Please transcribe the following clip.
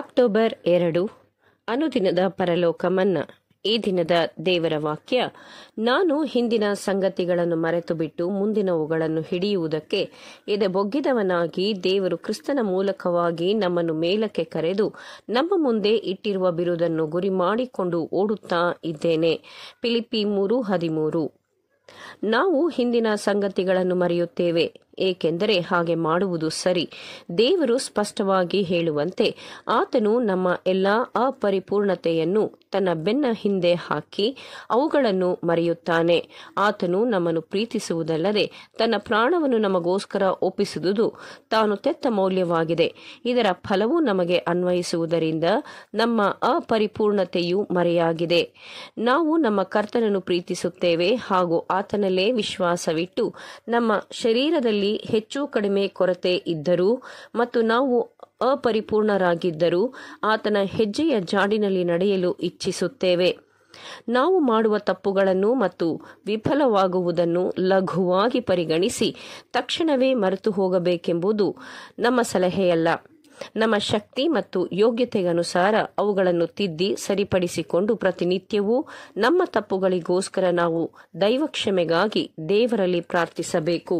October ಎರಡು ಅನುದಿನದ ಪರಲೋಕ ಈ ದಿನದ ದೇವರ ವಾಕ್ಯ ನಾನು ಹಿಂದಿನ ಸಂಗತಿಗಳನ್ನು ಮರೆತು ಬಿಟ್ಟು ಮುಂದಿನವುಗಳನ್ನು ಹಿಡಿಯುವುದಕ್ಕೆ ಎದೆ ಬೊಗ್ಗಿದವನಾಗಿ ದೇವರು ಕ್ರಿಸ್ತನ ಮೂಲಕವಾಗಿ ನಮ್ಮನ್ನು ಮೇಲಕ್ಕೆ ಕರೆದು ನಮ್ಮ ಮುಂದೆ ಇಟ್ಟಿರುವ ಬಿರುದನ್ನು ಗುರಿ ಮಾಡಿಕೊಂಡು ಓಡುತ್ತಾ ಇದ್ದೇನೆ ಪಿಲಿಪಿ ಮೂರು ಹದಿಮೂರು ನಾವು ಹಿಂದಿನ ಸಂಗತಿಗಳನ್ನು ಮರೆಯುತ್ತೇವೆ ಏಕೆಂದರೆ ಹಾಗೆ ಮಾಡುವುದು ಸರಿ ದೇವರು ಸ್ಪಷ್ಟವಾಗಿ ಹೇಳುವಂತೆ ಆತನು ನಮ್ಮ ಎಲ್ಲ ಅಪರಿಪೂರ್ಣತೆಯನ್ನು ತನ್ನ ಬೆನ್ನ ಹಿಂದೆ ಹಾಕಿ ಅವುಗಳನ್ನು ಮರೆಯುತ್ತಾನೆ ಆತನು ನಮ್ಮನ್ನು ಪ್ರೀತಿಸುವುದಲ್ಲದೆ ತನ್ನ ಪ್ರಾಣವನ್ನು ನಮಗೋಸ್ಕರ ಒಪ್ಪಿಸುವುದು ತಾನು ತೆತ್ತ ಮೌಲ್ಯವಾಗಿದೆ ಇದರ ಫಲವು ನಮಗೆ ಅನ್ವಯಿಸುವುದರಿಂದ ನಮ್ಮ ಅಪರಿಪೂರ್ಣತೆಯು ಮರೆಯಾಗಿದೆ ನಾವು ನಮ್ಮ ಕರ್ತನನ್ನು ಪ್ರೀತಿಸುತ್ತೇವೆ ಹಾಗೂ ಆತನಲ್ಲೇ ವಿಶ್ವಾಸವಿಟ್ಟು ನಮ್ಮ ಶರೀರದಲ್ಲಿ ಹೆಚ್ಚು ಕಡಿಮೆ ಕೊರತೆ ಇದ್ದರೂ ಮತ್ತು ನಾವು ಅಪರಿಪೂರ್ಣರಾಗಿದ್ದರೂ ಆತನ ಹೆಜ್ಜೆಯ ಜಾಡಿನಲ್ಲಿ ನಡೆಯಲು ಇಚ್ಛಿಸುತ್ತೇವೆ ನಾವು ಮಾಡುವ ತಪ್ಪುಗಳನ್ನು ಮತ್ತು ವಿಫಲವಾಗುವುದನ್ನು ಲಘುವಾಗಿ ಪರಿಗಣಿಸಿ ತಕ್ಷಣವೇ ಮರೆತು ಹೋಗಬೇಕೆಂಬುದು ನಮ್ಮ ಸಲಹೆಯಲ್ಲ ನಮ್ಮ ಶಕ್ತಿ ಮತ್ತು ಯೋಗ್ಯತೆಗನುಸಾರ ಅವುಗಳನ್ನು ತಿದ್ದಿ ಸರಿಪಡಿಸಿಕೊಂಡು ಪ್ರತಿನಿತ್ಯವೂ ನಮ್ಮ ತಪ್ಪುಗಳಿಗೋಸ್ಕರ ನಾವು ದೈವಕ್ಷಮೆಗಾಗಿ ದೇವರಲ್ಲಿ ಪ್ರಾರ್ಥಿಸಬೇಕು